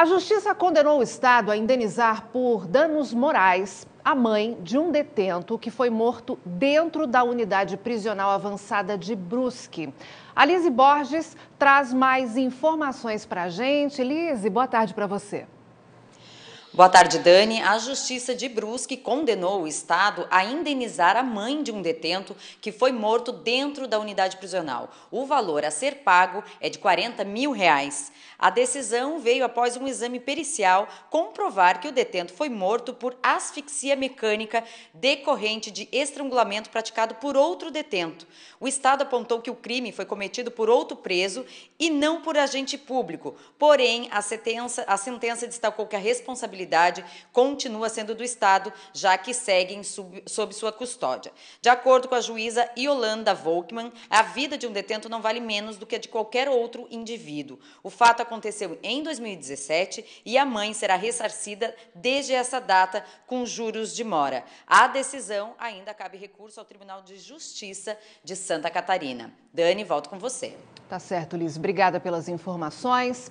A justiça condenou o Estado a indenizar por danos morais a mãe de um detento que foi morto dentro da unidade prisional avançada de Brusque. A Lise Borges traz mais informações para a gente. Lise, boa tarde para você. Boa tarde, Dani. A Justiça de Brusque condenou o Estado a indenizar a mãe de um detento que foi morto dentro da unidade prisional. O valor a ser pago é de 40 mil reais. A decisão veio após um exame pericial comprovar que o detento foi morto por asfixia mecânica decorrente de estrangulamento praticado por outro detento. O Estado apontou que o crime foi cometido por outro preso e não por agente público. Porém, a sentença, a sentença destacou que a responsabilidade responsabilidade continua sendo do Estado, já que seguem sub, sob sua custódia. De acordo com a juíza Yolanda Volkman, a vida de um detento não vale menos do que a de qualquer outro indivíduo. O fato aconteceu em 2017 e a mãe será ressarcida desde essa data com juros de mora. A decisão ainda cabe recurso ao Tribunal de Justiça de Santa Catarina. Dani, volto com você. Tá certo, Liz. Obrigada pelas informações.